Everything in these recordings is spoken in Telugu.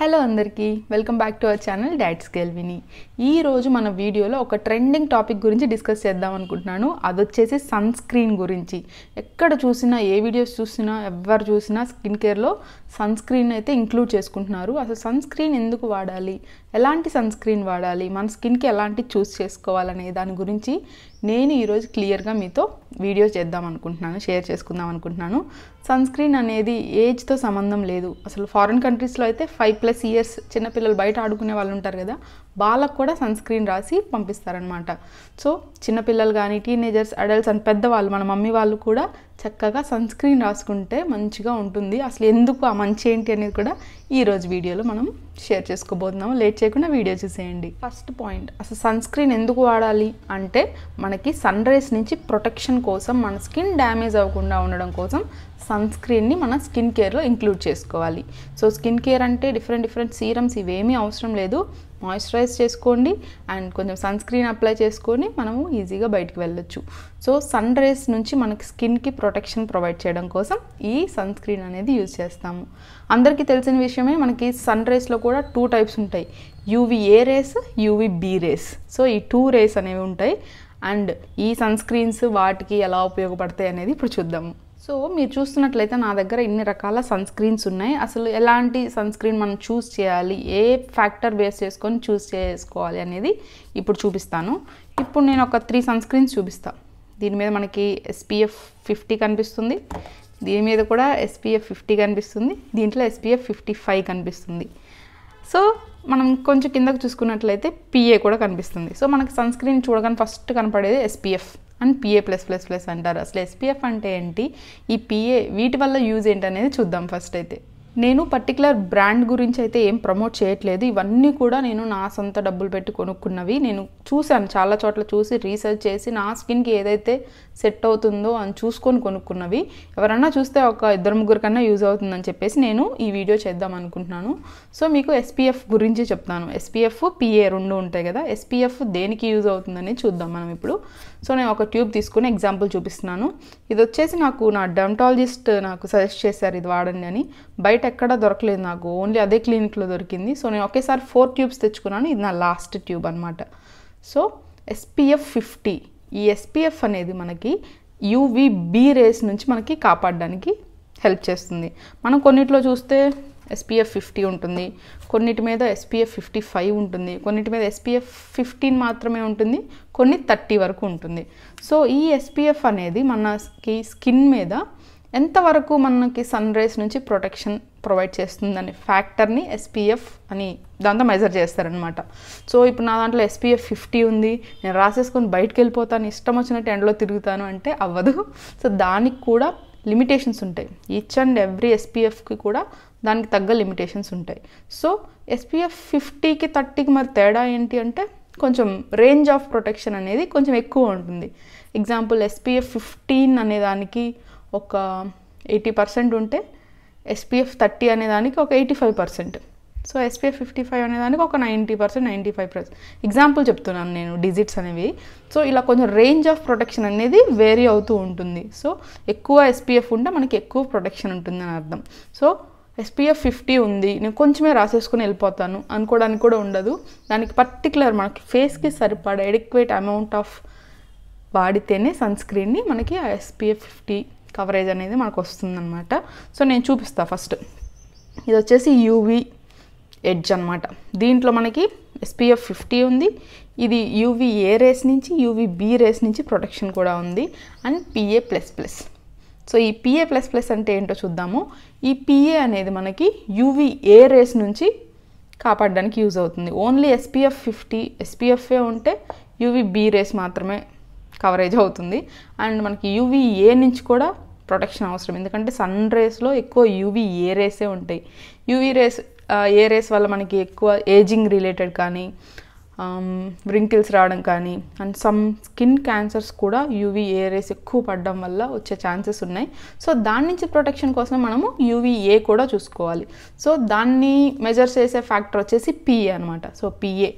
హలో అందరికీ welcome back to our channel డాట్స్ గెల్విని ఈరోజు మన వీడియోలో ఒక ట్రెండింగ్ టాపిక్ గురించి డిస్కస్ చేద్దాం అనుకుంటున్నాను అది వచ్చేసి సన్ స్క్రీన్ గురించి ఎక్కడ చూసినా ఏ వీడియోస్ చూసినా ఎవరు చూసినా స్కిన్ కేర్లో సన్ స్క్రీన్ అయితే ఇంక్లూడ్ చేసుకుంటున్నారు అసలు సన్ స్క్రీన్ ఎందుకు వాడాలి ఎలాంటి సన్ స్క్రీన్ వాడాలి మన స్కిన్కి ఎలాంటి చూస్ చేసుకోవాలనే దాని గురించి నేను ఈరోజు క్లియర్గా మీతో వీడియో చేద్దాం అనుకుంటున్నాను షేర్ చేసుకుందాం అనుకుంటున్నాను సన్ స్క్రీన్ అనేది ఏజ్తో సంబంధం లేదు అసలు ఫారిన్ కంట్రీస్లో అయితే ఫైవ్ ప్లస్ ఇయర్స్ చిన్నపిల్లలు బయట ఆడుకునే వాళ్ళు ఉంటారు కదా వాళ్ళకు కూడా సన్ స్క్రీన్ రాసి పంపిస్తారనమాట సో చిన్నపిల్లలు కానీ టీనేజర్స్ అడల్ట్స్ అండ్ పెద్దవాళ్ళు మన మమ్మీ వాళ్ళు కూడా చక్కగా సన్ స్క్రీన్ రాసుకుంటే మంచిగా ఉంటుంది అసలు ఎందుకు ఆ మంచి ఏంటి అనేది కూడా ఈరోజు వీడియోలో మనం షేర్ చేసుకోబోతున్నాము లేట్ చేయకుండా వీడియో చూసేయండి ఫస్ట్ పాయింట్ అసలు సన్ స్క్రీన్ ఎందుకు వాడాలి అంటే మనకి సన్ రైస్ నుంచి ప్రొటెక్షన్ కోసం మన స్కిన్ డ్యామేజ్ అవ్వకుండా ఉండడం కోసం సన్ స్క్రీన్ని మన స్కిన్ కేర్లో ఇంక్లూడ్ చేసుకోవాలి సో స్కిన్ కేర్ అంటే డిఫరెంట్ డిఫరెంట్ సీరమ్స్ ఇవేమీ అవసరం లేదు మాయిశ్చరైజ్ చేసుకోండి అండ్ కొంచెం సన్ స్క్రీన్ అప్లై చేసుకొని మనము ఈజీగా బయటికి వెళ్ళొచ్చు సో సన్ రేస్ నుంచి మనకి స్కిన్కి ప్రొటెక్షన్ ప్రొవైడ్ చేయడం కోసం ఈ సన్ స్క్రీన్ అనేది యూజ్ చేస్తాము అందరికీ తెలిసిన విషయమే మనకి సన్ రేస్లో కూడా టూ టైప్స్ ఉంటాయి A rays UV B rays so ఈ టూ రేస్ అనేవి ఉంటాయి అండ్ ఈ సన్ స్క్రీన్స్ వాటికి ఎలా ఉపయోగపడతాయి అనేది ఇప్పుడు చూద్దాము సో మీరు చూస్తున్నట్లయితే నా దగ్గర ఇన్ని రకాల సన్ స్క్రీన్స్ ఉన్నాయి అసలు ఎలాంటి సన్ స్క్రీన్ మనం చూస్ చేయాలి ఏ ఫ్యాక్టర్ బేస్ చేసుకొని చూస్ చేసుకోవాలి అనేది ఇప్పుడు చూపిస్తాను ఇప్పుడు నేను ఒక త్రీ సన్ స్క్రీన్స్ చూపిస్తాను దీని మీద మనకి ఎస్పీఎఫ్ ఫిఫ్టీ కనిపిస్తుంది దీని మీద కూడా ఎస్పీఎఫ్ ఫిఫ్టీ కనిపిస్తుంది దీంట్లో ఎస్పీఎఫ్ ఫిఫ్టీ ఫైవ్ కనిపిస్తుంది సో మనం కొంచెం కిందకు చూసుకున్నట్లయితే పిఏ కూడా కనిపిస్తుంది సో మనకి సన్ స్క్రీన్ చూడగానే ఫస్ట్ కనపడేది SPF and PA plus plus plus అంటారు అసలు ఎస్పీఎఫ్ అంటే ఏంటి ఈ పిఏ వీటి వల్ల యూజ్ ఏంటనేది చూద్దాం ఫస్ట్ అయితే నేను పర్టికులర్ బ్రాండ్ గురించి అయితే ఏం ప్రమోట్ చేయట్లేదు ఇవన్నీ కూడా నేను నా సొంత డబ్బులు పెట్టి కొనుక్కున్నవి నేను చూశాను చాలా చోట్ల చూసి రీసెర్చ్ చేసి నా స్కిన్కి ఏదైతే సెట్ అవుతుందో అని చూసుకొని కొనుక్కున్నవి ఎవరన్నా చూస్తే ఒక ఇద్దరు ముగ్గురు కన్నా యూజ్ అవుతుందని చెప్పేసి నేను ఈ వీడియో చేద్దాం అనుకుంటున్నాను సో మీకు ఎస్పీఎఫ్ గురించి చెప్తాను ఎస్పీఎఫ్ పిఏ రెండు ఉంటాయి కదా ఎస్పీఎఫ్ దేనికి యూజ్ అవుతుందని చూద్దాం మనం ఇప్పుడు సో నేను ఒక ట్యూబ్ తీసుకుని ఎగ్జాంపుల్ చూపిస్తున్నాను ఇది వచ్చేసి నాకు నా డెమటాలజిస్ట్ నాకు సజెస్ట్ చేశారు ఇది వాడండి అని బయట ఎక్కడా దొరకలేదు నాకు ఓన్లీ అదే క్లినిక్లో దొరికింది సో నేను ఒకేసారి ఫోర్ ట్యూబ్స్ తెచ్చుకున్నాను ఇది నా లాస్ట్ ట్యూబ్ అనమాట సో ఎస్పీఎఫ్ ఫిఫ్టీ ఈ ఎస్పీఎఫ్ అనేది మనకి యూవీబీ రేస్ నుంచి మనకి కాపాడడానికి హెల్ప్ చేస్తుంది మనం కొన్నిట్లో చూస్తే ఎస్పీఎఫ్ ఫిఫ్టీ ఉంటుంది కొన్నిటి మీద ఎస్పీఎఫ్ ఫిఫ్టీ ఫైవ్ ఉంటుంది కొన్నిటి మీద ఎస్పీఎఫ్ ఫిఫ్టీన్ మాత్రమే ఉంటుంది కొన్ని థర్టీ వరకు ఉంటుంది సో ఈ ఎస్పీఎఫ్ అనేది మనకి స్కిన్ మీద ఎంతవరకు మనకి సన్ రైస్ నుంచి ప్రొటెక్షన్ ప్రొవైడ్ అనే ఫ్యాక్టర్ని ఎస్పీఎఫ్ అని దాంతో మెజర్ చేస్తారనమాట సో ఇప్పుడు నా దాంట్లో ఎస్పీఎఫ్ ఫిఫ్టీ ఉంది నేను రాసేసుకొని బయటకు వెళ్ళిపోతాను ఇష్టం వచ్చినట్టు ఎండలో తిరుగుతాను అంటే అవ్వదు సో దానికి కూడా లిమిటేషన్స్ ఉంటాయి ఈచ్ అండ్ ఎవ్రీ ఎస్పీఎఫ్కి కూడా దానికి తగ్గ లిమిటేషన్స్ ఉంటాయి సో ఎస్పీఎఫ్ ఫిఫ్టీకి థర్టీకి మరి తేడా ఏంటి అంటే కొంచెం రేంజ్ ఆఫ్ ప్రొటెక్షన్ అనేది కొంచెం ఎక్కువ ఉంటుంది ఎగ్జాంపుల్ ఎస్పీఎఫ్ ఫిఫ్టీన్ అనే దానికి ఒక ఎయిటీ పర్సెంట్ ఉంటే ఎస్పీఎఫ్ థర్టీ అనే దానికి ఒక eighty five percent so SP fifty five అనేదానికి ఒక ninety percent ninety five percent example చెప్తున్నాను నేను డిజిట్స్ అనేవి సో ఇలా కొంచెం రేంజ్ ఆఫ్ ప్రొటెక్షన్ అనేది వేరీ అవుతూ ఉంటుంది సో ఎక్కువ ఎస్పీఎఫ్ ఉంటే మనకి ఎక్కువ ప్రొటెక్షన్ అని అర్థం సో ఎస్పీఎఫ్ ఫిఫ్టీ ఉంది నేను కొంచెమే రాసేసుకుని వెళ్ళిపోతాను అనుకోవడానికి కూడా ఉండదు దానికి పర్టికులర్ మనకి ఫేస్కి సరిపడ ఎడిక్వేట్ అమౌంట్ ఆఫ్ వాడితేనే స్క్రీన్ని మనకి ఆ ఎస్పీఎఫ్ ఫిఫ్టీ కవరేజ్ అనేది మనకు వస్తుందన్నమాట సో నేను చూపిస్తాను ఫస్ట్ ఇది వచ్చేసి యూవీ ఎడ్జ్ అనమాట దీంట్లో మనకి ఎస్పీఎఫ్ ఫిఫ్టీ ఉంది ఇది యూవీ ఏ రేస్ నుంచి యూవీ బి రేస్ నుంచి ప్రొటెక్షన్ కూడా ఉంది and PA plus plus so ఈ పిఏ ప్లస్ ప్లస్ అంటే ఏంటో చూద్దాము ఈ పిఏ అనేది మనకి యూవీ ఏ రేస్ నుంచి కాపాడడానికి యూజ్ అవుతుంది ఓన్లీ ఎస్పీఎఫ్ ఫిఫ్టీ ఎస్పీఎఫ్ఏ ఉంటే యూవీ బి రేస్ మాత్రమే కవరేజ్ అవుతుంది అండ్ మనకి యూవీ ఏ నుంచి కూడా ప్రొటెక్షన్ అవసరం ఎందుకంటే సన్ రేస్లో ఎక్కువ యూవీ ఏ రేసే ఉంటాయి యూవీ రేస్ ఏ రేస్ వల్ల మనకి ఎక్కువ ఏజింగ్ రిలేటెడ్ కానీ వ్రింకిల్స్ రావడం కానీ అండ్ సమ్ స్కిన్ క్యాన్సర్స్ కూడా యూవీ రేస్ ఎక్కువ పడడం వల్ల వచ్చే ఛాన్సెస్ ఉన్నాయి సో దాని నుంచి ప్రొటెక్షన్ కోసం మనము యూవీఏ కూడా చూసుకోవాలి సో దాన్ని మెజర్ చేసే ఫ్యాక్టర్ వచ్చేసి పిఏ అనమాట so PA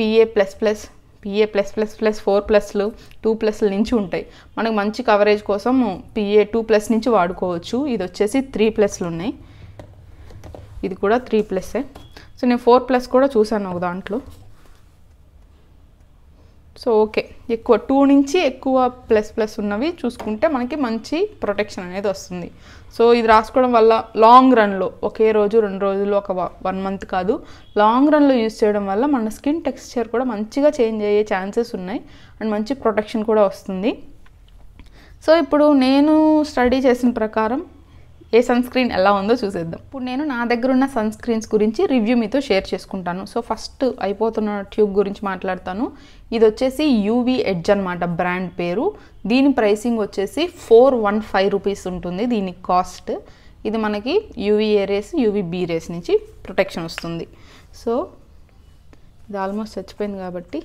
PA plus plus PA plus plus plus four ప్లస్లు టూ ప్లస్ల నుంచి ఉంటాయి మనకు మంచి కవరేజ్ కోసం పిఏ టూ ప్లస్ నుంచి వాడుకోవచ్చు ఇది వచ్చేసి త్రీ ప్లస్లు ఉన్నాయి ఇది కూడా త్రీ ప్లస్సే సో నేను ఫోర్ ప్లస్ కూడా చూశాను ఒక దాంట్లో సో ఓకే ఎక్కువ టూ నుంచి ఎక్కువ ప్లస్ ప్లస్ ఉన్నవి చూసుకుంటే మనకి మంచి ప్రొటెక్షన్ అనేది వస్తుంది సో ఇది రాసుకోవడం వల్ల లాంగ్ రన్లో ఒకే రోజు రెండు రోజులు ఒక వన్ మంత్ కాదు లాంగ్ రన్లో యూజ్ చేయడం వల్ల మన స్కిన్ టెక్స్చర్ కూడా మంచిగా చేంజ్ అయ్యే ఛాన్సెస్ ఉన్నాయి అండ్ మంచి ప్రొటెక్షన్ కూడా వస్తుంది సో ఇప్పుడు నేను స్టడీ చేసిన ప్రకారం ఏ సన్ స్క్రీన్ ఎలా ఉందో చూసేద్దాం ఇప్పుడు నేను నా దగ్గర ఉన్న సన్ స్క్రీన్స్ గురించి రివ్యూ మీతో షేర్ చేసుకుంటాను సో ఫస్ట్ అయిపోతున్న ట్యూబ్ గురించి మాట్లాడతాను ఇది వచ్చేసి యూవీ ఎడ్జ్ అనమాట బ్రాండ్ పేరు దీని ప్రైసింగ్ వచ్చేసి ఫోర్ వన్ ఫైవ్ రూపీస్ ఉంటుంది దీని కాస్ట్ ఇది మనకి UV A rays UV B rays నుంచి ప్రొటెక్షన్ వస్తుంది సో ఇది ఆల్మోస్ట్ చచ్చిపోయింది కాబట్టి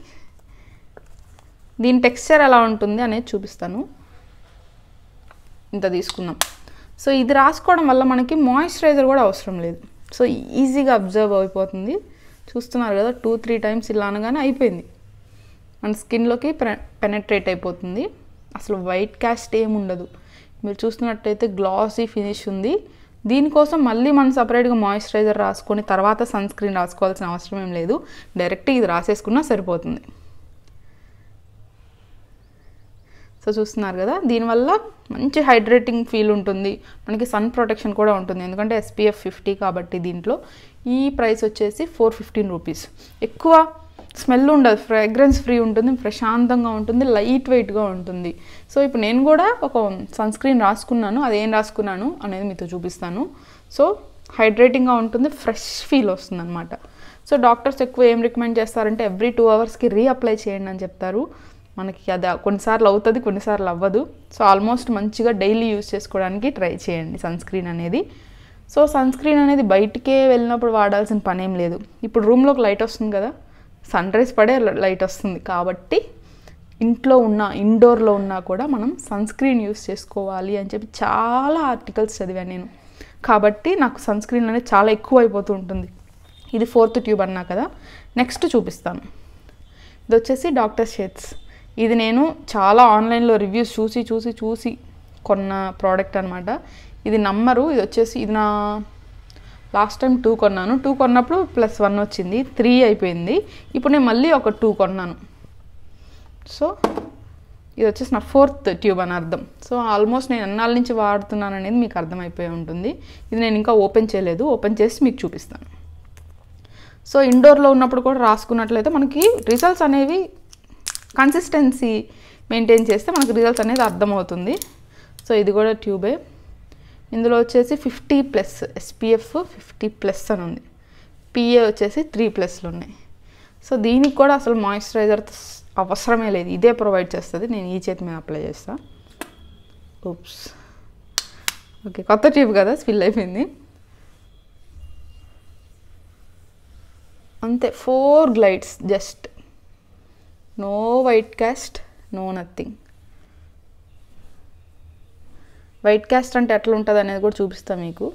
దీని టెక్స్చర్ ఎలా ఉంటుంది అనేది చూపిస్తాను ఇంత తీసుకుందాం సో ఇది రాసుకోవడం వల్ల మనకి మాయిశ్చరైజర్ కూడా అవసరం లేదు సో ఈజీగా అబ్జర్వ్ అయిపోతుంది చూస్తున్నారు కదా టూ త్రీ టైమ్స్ ఇలా అనగానే అయిపోయింది మన స్కిన్లోకి పెనట్రేట్ అయిపోతుంది అసలు వైట్ క్యాస్ట్ ఏముండదు మీరు చూస్తున్నట్టయితే గ్లాసీ ఫినిష్ ఉంది దీనికోసం మళ్ళీ మనం సపరేట్గా మాయిశ్చరైజర్ రాసుకొని తర్వాత సన్ స్క్రీన్ రాసుకోవాల్సిన అవసరం ఏం లేదు డైరెక్ట్గా ఇది రాసేసుకున్నా సరిపోతుంది సో చూస్తున్నారు కదా దీనివల్ల మంచి హైడ్రేటింగ్ ఫీల్ ఉంటుంది మనకి సన్ ప్రొటెక్షన్ కూడా ఉంటుంది ఎందుకంటే ఎస్పీఎఫ్ ఫిఫ్టీ కాబట్టి దీంట్లో ఈ ప్రైస్ వచ్చేసి ఫోర్ ఫిఫ్టీన్ రూపీస్ ఎక్కువ స్మెల్ ఉండదు ఫ్రాగ్రెన్స్ ఫ్రీ ఉంటుంది ప్రశాంతంగా ఉంటుంది లైట్ వెయిట్గా ఉంటుంది సో ఇప్పుడు నేను కూడా ఒక సన్ స్క్రీన్ రాసుకున్నాను అదేం రాసుకున్నాను అనేది మీతో చూపిస్తాను సో హైడ్రేటింగ్గా ఉంటుంది ఫ్రెష్ ఫీల్ వస్తుంది అనమాట సో డాక్టర్స్ ఎక్కువ ఏం రికమెండ్ చేస్తారంటే ఎవ్రీ టూ అవర్స్కి రీఅప్లై చేయండి అని చెప్తారు మనకి అది కొన్నిసార్లు అవుతుంది కొన్నిసార్లు అవ్వదు సో ఆల్మోస్ట్ మంచిగా డైలీ యూస్ చేసుకోవడానికి ట్రై చేయండి సన్ స్క్రీన్ అనేది సో సన్ స్క్రీన్ అనేది బయటికే వెళ్ళినప్పుడు వాడాల్సిన పని ఏం లేదు ఇప్పుడు రూమ్లోకి లైట్ వస్తుంది కదా సన్ రైజ్ పడే లైట్ వస్తుంది కాబట్టి ఇంట్లో ఉన్న ఇండోర్లో ఉన్నా కూడా మనం సన్ స్క్రీన్ యూస్ చేసుకోవాలి అని చెప్పి చాలా ఆర్టికల్స్ చదివాను నేను కాబట్టి నాకు సన్ స్క్రీన్ అనేది చాలా ఎక్కువ అయిపోతూ ఉంటుంది ఇది ఫోర్త్ ట్యూబ్ అన్నా కదా నెక్స్ట్ చూపిస్తాను ఇది వచ్చేసి డాక్టర్ షేట్స్ ఇది నేను చాలా ఆన్లైన్లో రివ్యూస్ చూసి చూసి చూసి కొన్న ప్రోడక్ట్ అనమాట ఇది నమ్మరు ఇది వచ్చేసి ఇది నా లాస్ట్ టైం టూ కొన్నాను టూ కొన్నప్పుడు ప్లస్ వన్ వచ్చింది త్రీ అయిపోయింది ఇప్పుడు నేను మళ్ళీ ఒక టూ కొన్నాను సో ఇది వచ్చేసి నా ఫోర్త్ ట్యూబ్ అని అర్థం సో ఆల్మోస్ట్ నేను ఎన్నాళ్ళ నుంచి వాడుతున్నాను అనేది మీకు అర్థమైపోయి ఉంటుంది ఇది నేను ఇంకా ఓపెన్ చేయలేదు ఓపెన్ చేసి మీకు చూపిస్తాను సో ఇండోర్లో ఉన్నప్పుడు కూడా రాసుకున్నట్లయితే మనకి రిజల్ట్స్ అనేవి కన్సిస్టెన్సీ మెయింటైన్ చేస్తే మనకు రిజల్ట్స్ అనేది అర్థమవుతుంది సో ఇది కూడా ట్యూబే ఇందులో వచ్చేసి fifty plus SPF fifty plus అని ఉంది పిఏ వచ్చేసి త్రీ ప్లస్లు ఉన్నాయి సో దీనికి కూడా అసలు మాయిశ్చరైజర్ అవసరమే లేదు ఇదే ప్రొవైడ్ చేస్తుంది నేను ఈ చేతి మీద అప్లై చేస్తాను ఉప్స్ ఓకే కొత్త ట్యూబ్ కదా స్పిల్ అయిపోయింది అంతే for glides just no white cast no nothing white cast అంటే ఎట్లా ఉంటుంది అనేది కూడా చూపిస్తాను మీకు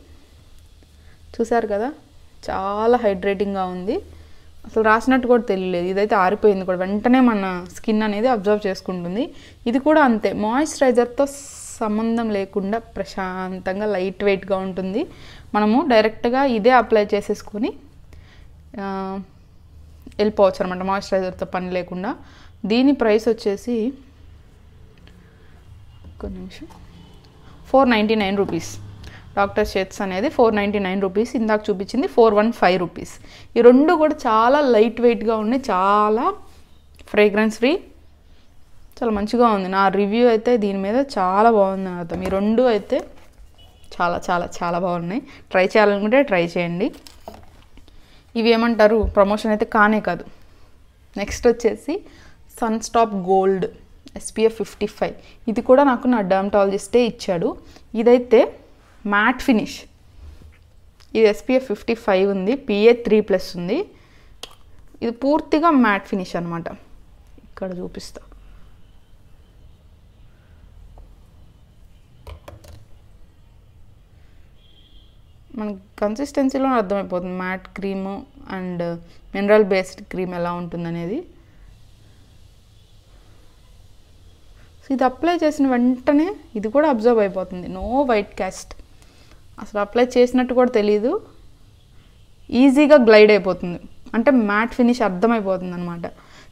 చూసారు కదా చాలా హైడ్రేటింగ్గా ఉంది అసలు రాసినట్టు కూడా తెలియలేదు ఇదైతే ఆరిపోయింది కూడా వెంటనే మన స్కిన్ అనేది అబ్జర్వ్ చేసుకుంటుంది ఇది కూడా అంతే మాయిశ్చరైజర్తో సంబంధం లేకుండా ప్రశాంతంగా లైట్ వెయిట్గా ఉంటుంది మనము డైరెక్ట్గా ఇదే అప్లై చేసేసుకొని వెళ్ళిపోవచ్చు అనమాట మాయిశ్చరైజర్తో పని లేకుండా దీని ప్రైస్ వచ్చేసి ఒక నిమిషం four ninety nine rupees doctor Sheth's అనేది ఫోర్ నైంటీ నైన్ రూపీస్ ఇందాక చూపించింది ఫోర్ వన్ ఫైవ్ రూపీస్ ఈ రెండు కూడా చాలా లైట్ వెయిట్గా ఉన్నాయి చాలా ఫ్రేగ్రెన్స్ ఫ్రీ చాలా మంచిగా ఉంది నా రివ్యూ అయితే దీని మీద చాలా బాగుంది అర్థం ఈ రెండు అయితే చాలా చాలా చాలా బాగున్నాయి ట్రై చేయాలనుకుంటే ట్రై చేయండి ఇవి ఏమంటారు ప్రమోషన్ అయితే కానే కాదు నెక్స్ట్ వచ్చేసి sun stop gold SPF fifty five ఇది కూడా నాకు నా డర్మటాలజిస్టే ఇచ్చాడు ఇదైతే మ్యాట్ ఫినిష్ ఇది ఎస్పీఎఫ్ ఫిఫ్టీ ఫైవ్ ఉంది పిఏ త్రీ ప్లస్ ఉంది ఇది పూర్తిగా మ్యాట్ ఫినిష్ అనమాట ఇక్కడ చూపిస్తా మనకి కన్సిస్టెన్సీలో అర్థమైపోతుంది matte cream and mineral based cream ఎలా ఉంటుందనేది సో ఇది అప్లై చేసిన వెంటనే ఇది కూడా అబ్జర్వ్ అయిపోతుంది నో వైట్ క్యాస్ట్ అసలు అప్లై చేసినట్టు కూడా తెలీదు ఈజీగా గ్లైడ్ అయిపోతుంది అంటే మ్యాట్ ఫినిష్ అర్థమైపోతుంది అనమాట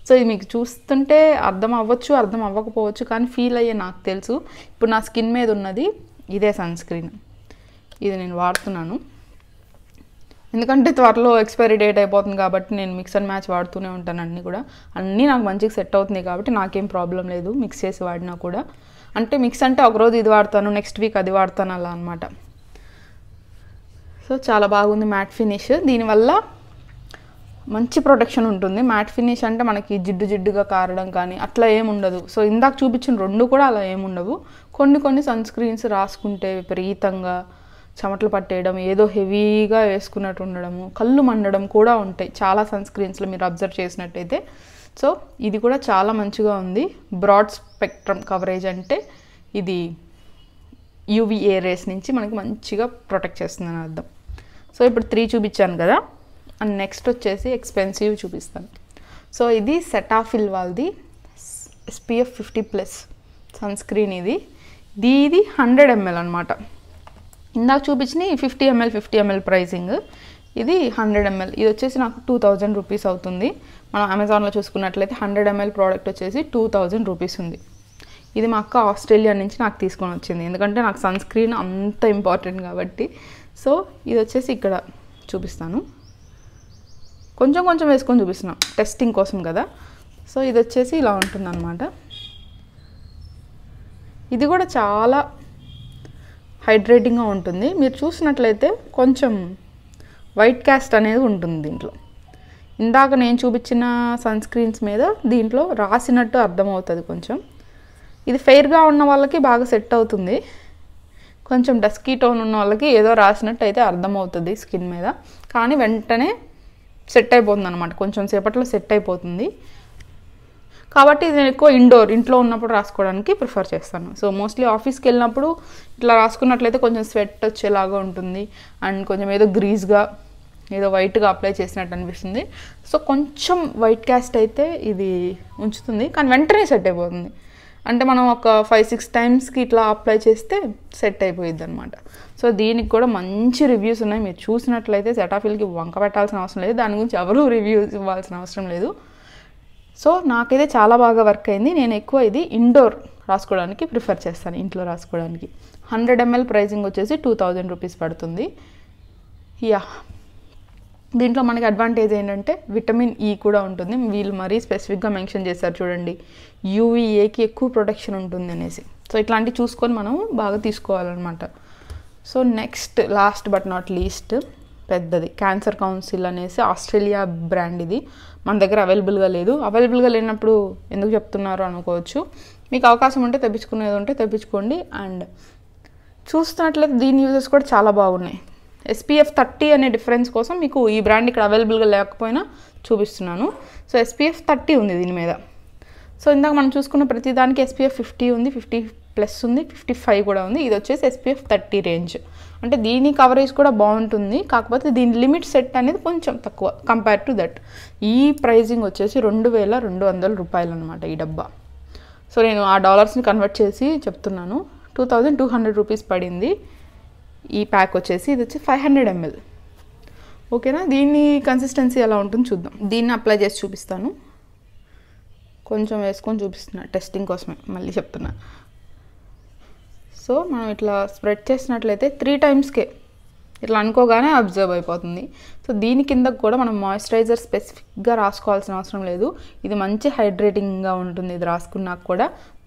సో ఇది మీకు చూస్తుంటే అర్థం అవ్వచ్చు అర్థం అవ్వకపోవచ్చు కానీ ఫీల్ అయ్యే నాకు తెలుసు ఇప్పుడు నా స్కిన్ మీద ఉన్నది ఇదే సన్ స్క్రీన్ ఇది నేను వాడుతున్నాను ఎందుకంటే త్వరలో ఎక్స్పైరీ డేట్ అయిపోతుంది కాబట్టి నేను మిక్స్ అండ్ మ్యాచ్ వాడుతూనే ఉంటాను అన్నీ కూడా అన్నీ నాకు మంచిగా సెట్ అవుతుంది కాబట్టి నాకేం ప్రాబ్లం లేదు మిక్స్ చేసి వాడినా కూడా అంటే మిక్స్ అంటే ఒకరోజు ఇది వాడతాను నెక్స్ట్ వీక్ అది వాడతాను అలా అనమాట సో చాలా బాగుంది మ్యాట్ ఫినిష్ దీనివల్ల మంచి ప్రొటెక్షన్ ఉంటుంది మ్యాట్ ఫినిష్ అంటే మనకి జిడ్డు జిడ్డుగా కారడం కానీ అట్లా ఏముండదు సో ఇందాక చూపించిన రెండు కూడా అలా ఏముండవు కొన్ని కొన్ని సన్ స్క్రీన్స్ రాసుకుంటే విపరీతంగా చెమటలు పట్టేయడం ఏదో హెవీగా వేసుకున్నట్టు ఉండడము కళ్ళు మండడం కూడా ఉంటాయి చాలా సన్ స్క్రీన్స్లో మీరు అబ్జర్వ్ చేసినట్టయితే సో ఇది కూడా చాలా మంచిగా ఉంది బ్రాడ్ స్పెక్ట్రమ్ కవరేజ్ అంటే ఇది యూవీఏ రేస్ నుంచి మనకి మంచిగా ప్రొటెక్ట్ చేస్తుందని అర్థం సో ఇప్పుడు త్రీ చూపించాను కదా అండ్ నెక్స్ట్ వచ్చేసి ఎక్స్పెన్సివ్ చూపిస్తాను సో ఇది సెటాఫిల్ వాళ్ళది SPF fifty plus sunscreen ఇది ఇది హండ్రెడ్ ఎంఎల్ అనమాట ఇందాక చూపించినవి fifty ML fifty ML pricing ఇది హండ్రెడ్ ఎంఎల్ ఇది వచ్చేసి నాకు టూ థౌజండ్ రూపీస్ అవుతుంది మనం అమెజాన్లో చూసుకున్నట్లయితే హండ్రెడ్ ఎంఎల్ ప్రోడక్ట్ వచ్చేసి టూ థౌజండ్ రూపీస్ ఉంది ఇది మా అక్క ఆస్ట్రేలియా నుంచి నాకు తీసుకొని వచ్చింది ఎందుకంటే నాకు సన్ స్క్రీన్ అంత ఇంపార్టెంట్ కాబట్టి సో ఇది వచ్చేసి ఇక్కడ చూపిస్తాను కొంచెం కొంచెం వేసుకొని చూపిస్తున్నాం టెస్టింగ్ కోసం కదా సో ఇది వచ్చేసి ఇలా ఉంటుందన్నమాట ఇది కూడా చాలా హైడ్రేటింగ్గా ఉంటుంది మీరు చూసినట్లయితే కొంచెం వైట్ క్యాస్ట్ అనేది ఉంటుంది దీంట్లో ఇందాక నేను చూపించిన సన్ స్క్రీన్స్ మీద దీంట్లో రాసినట్టు అర్థమవుతుంది కొంచెం ఇది ఫెయిర్గా ఉన్న వాళ్ళకి బాగా సెట్ అవుతుంది కొంచెం డస్కీ టోన్ ఉన్న వాళ్ళకి ఏదో రాసినట్టు అయితే అర్థమవుతుంది స్కిన్ మీద కానీ వెంటనే సెట్ అయిపోతుంది అనమాట కొంచెం సేపట్లో సెట్ అయిపోతుంది కాబట్టి నేను ఎక్కువ ఇండోర్ ఇంట్లో ఉన్నప్పుడు రాసుకోవడానికి ప్రిఫర్ చేస్తాను సో మోస్ట్లీ ఆఫీస్కి వెళ్ళినప్పుడు ఇట్లా రాసుకున్నట్లయితే కొంచెం స్వెట్ వచ్చేలాగా ఉంటుంది అండ్ కొంచెం ఏదో గ్రీజ్గా ఏదో వైట్గా అప్లై చేసినట్టు అనిపిస్తుంది సో కొంచెం వైట్ క్యాస్ట్ అయితే ఇది ఉంచుతుంది కానీ వెంటనే సెట్ అయిపోతుంది అంటే మనం ఒక ఫైవ్ సిక్స్ టైమ్స్కి ఇట్లా అప్లై చేస్తే సెట్ అయిపోయింది అనమాట సో దీనికి కూడా మంచి రివ్యూస్ ఉన్నాయి మీరు చూసినట్లయితే సెటాఫీల్కి వంక పెట్టాల్సిన అవసరం లేదు దాని గురించి ఎవరూ రివ్యూస్ ఇవ్వాల్సిన అవసరం లేదు సో నాకైతే చాలా బాగా వర్క్ అయింది నేను ఎక్కువ ఇది ఇండోర్ రాసుకోవడానికి ప్రిఫర్ చేస్తాను ఇంట్లో రాసుకోవడానికి హండ్రెడ్ ఎంఎల్ ప్రైజింగ్ వచ్చేసి టూ థౌజండ్ రూపీస్ పడుతుంది యా దీంట్లో మనకి అడ్వాంటేజ్ ఏంటంటే విటమిన్ ఈ e కూడా ఉంటుంది వీళ్ళు మరీ స్పెసిఫిక్గా మెన్షన్ చేశారు చూడండి యూవీఏకి ఎక్కువ ప్రొటెక్షన్ ఉంటుంది అనేసి సో ఇట్లాంటి చూసుకొని మనం బాగా తీసుకోవాలన్నమాట so next last but not least పెద్దది క్యాన్సర్ కౌన్సిల్ అనేసి ఆస్ట్రేలియా బ్రాండ్ ఇది మన దగ్గర అవైలబుల్గా లేదు అవైలబుల్గా లేనప్పుడు ఎందుకు చెప్తున్నారు అనుకోవచ్చు మీకు అవకాశం ఉంటే తెప్పించుకునేది ఉంటే తెప్పించుకోండి అండ్ చూస్తున్నట్లయితే దీని యూజెస్ కూడా చాలా బాగున్నాయి ఎస్పీఎఫ్ థర్టీ అనే డిఫరెన్స్ కోసం మీకు ఈ బ్రాండ్ ఇక్కడ అవైలబుల్గా లేకపోయినా చూపిస్తున్నాను సో ఎస్పీఎఫ్ థర్టీ ఉంది దీని మీద సో ఇందాక మనం చూసుకున్న ప్రతిదానికి ఎస్పీఎఫ్ ఫిఫ్టీ ఉంది ఫిఫ్టీ ప్లస్ ఉంది ఫిఫ్టీ ఫైవ్ కూడా ఉంది ఇది వచ్చేసి ఎస్పీఎఫ్ థర్టీ రేంజ్ అంటే దీని కవరేజ్ కూడా బాగుంటుంది కాకపోతే దీని లిమిట్ సెట్ అనేది కొంచెం తక్కువ కంపేర్ టు దట్ ఈ ప్రైజింగ్ వచ్చేసి రెండు వేల రెండు వందల రూపాయలు అనమాట ఈ డబ్బా సో నేను ఆ డాలర్స్ని కన్వర్ట్ చేసి చెప్తున్నాను two thousand two hundred rupees పడింది ఈ ప్యాక్ వచ్చేసి ఇది వచ్చి ఫైవ్ హండ్రెడ్ ఎంఎల్ ఓకేనా దీన్ని కన్సిస్టెన్సీ ఎలా ఉంటుందో చూద్దాం దీన్ని అప్లై చేసి చూపిస్తాను కొంచెం వేసుకొని చూపిస్తున్నా టెస్టింగ్ కోసమే మళ్ళీ చెప్తున్నా సో మనం ఇట్లా స్ప్రెడ్ చేసినట్లయితే త్రీ టైమ్స్కే ఇట్లా అనుకోగానే అబ్జర్వ్ అయిపోతుంది సో దీని కింద కూడా మనం మాయిశ్చరైజర్ స్పెసిఫిక్గా రాసుకోవాల్సిన అవసరం లేదు ఇది మంచి హైడ్రేటింగ్గా ఉంటుంది ఇది రాసుకున్నాక కూడా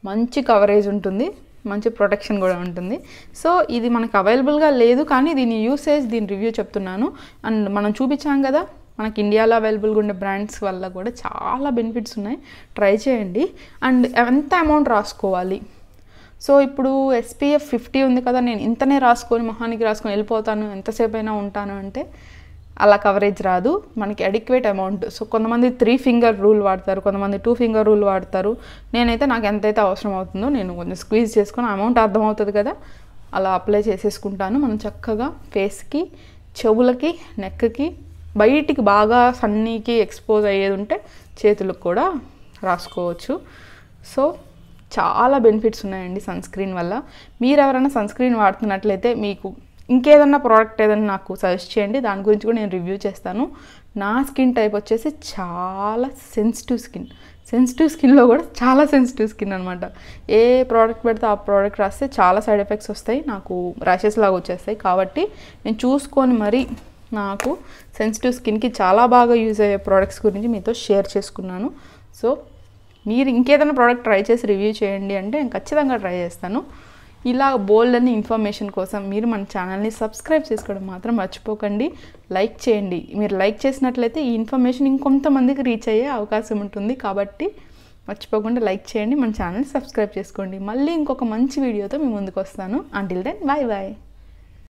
మంచి కవరేజ్ ఉంటుంది మంచి ప్రొటెక్షన్ కూడా ఉంటుంది సో ఇది మనకు అవైలబుల్గా లేదు కానీ దీని యూసేజ్ దీని రివ్యూ చెప్తున్నాను అండ్ మనం చూపించాం కదా మనకి ఇండియాలో అవైలబుల్గా ఉండే బ్రాండ్స్ వల్ల కూడా చాలా బెనిఫిట్స్ ఉన్నాయి ట్రై చేయండి అండ్ ఎంత అమౌంట్ రాసుకోవాలి సో ఇప్పుడు ఎస్పీఎఫ్ ఫిఫ్టీ ఉంది కదా నేను ఇంతనే రాసుకొని మొహానికి రాసుకొని వెళ్ళిపోతాను ఎంతసేపు అయినా ఉంటాను అంటే అలా కవరేజ్ రాదు మనకి అడిక్వేట్ అమౌంట్ సో కొంతమంది త్రీ ఫింగర్ రూల్ వాడతారు కొంతమంది టూ ఫింగర్ రూల్ వాడతారు నేనైతే నాకు ఎంతైతే అవసరం అవుతుందో నేను కొంచెం స్క్వీజ్ చేసుకొని అమౌంట్ అర్థమవుతుంది కదా అలా అప్లై చేసేసుకుంటాను మనం చక్కగా ఫేస్కి చెవులకి నెక్కి బయటికి బాగా సన్నీకి ఎక్స్పోజ్ అయ్యేది ఉంటే చేతులకు కూడా రాసుకోవచ్చు సో చాలా బెనిఫిట్స్ ఉన్నాయండి సన్ స్క్రీన్ వల్ల మీరు ఎవరైనా సన్ స్క్రీన్ వాడుతున్నట్లయితే మీకు ఇంకేదన్నా ప్రోడక్ట్ ఏదైనా నాకు సజెస్ట్ చేయండి దాని గురించి కూడా నేను రివ్యూ చేస్తాను నా స్కిన్ టైప్ వచ్చేసి చాలా సెన్సిటివ్ స్కిన్ సెన్సిటివ్ స్కిన్లో కూడా చాలా సెన్సిటివ్ స్కిన్ అనమాట ఏ ప్రోడక్ట్ పెడితే ఆ ప్రోడక్ట్ రాస్తే చాలా సైడ్ ఎఫెక్ట్స్ వస్తాయి నాకు ర్యాషెస్ లాగా వచ్చేస్తాయి కాబట్టి నేను చూసుకొని మరీ నాకు సెన్సిటివ్ స్కిన్కి చాలా బాగా యూజ్ అయ్యే ప్రోడక్ట్స్ గురించి మీతో షేర్ చేసుకున్నాను సో మీరు ఇంకేదైనా ప్రోడక్ట్ ట్రై చేసి రివ్యూ చేయండి అంటే నేను ఖచ్చితంగా ట్రై చేస్తాను ఇలా బోల్డ్ అని ఇన్ఫర్మేషన్ కోసం మీరు మన ఛానల్ని సబ్స్క్రైబ్ చేసుకోవడం మాత్రం మర్చిపోకండి లైక్ చేయండి మీరు లైక్ చేసినట్లయితే ఈ ఇన్ఫర్మేషన్ ఇంకొంతమందికి రీచ్ అయ్యే అవకాశం ఉంటుంది కాబట్టి మర్చిపోకుండా లైక్ చేయండి మన ఛానల్ని సబ్స్క్రైబ్ చేసుకోండి మళ్ళీ ఇంకొక మంచి వీడియోతో మీ ముందుకు వస్తాను అంటిల్ దెన్ బాయ్ బాయ్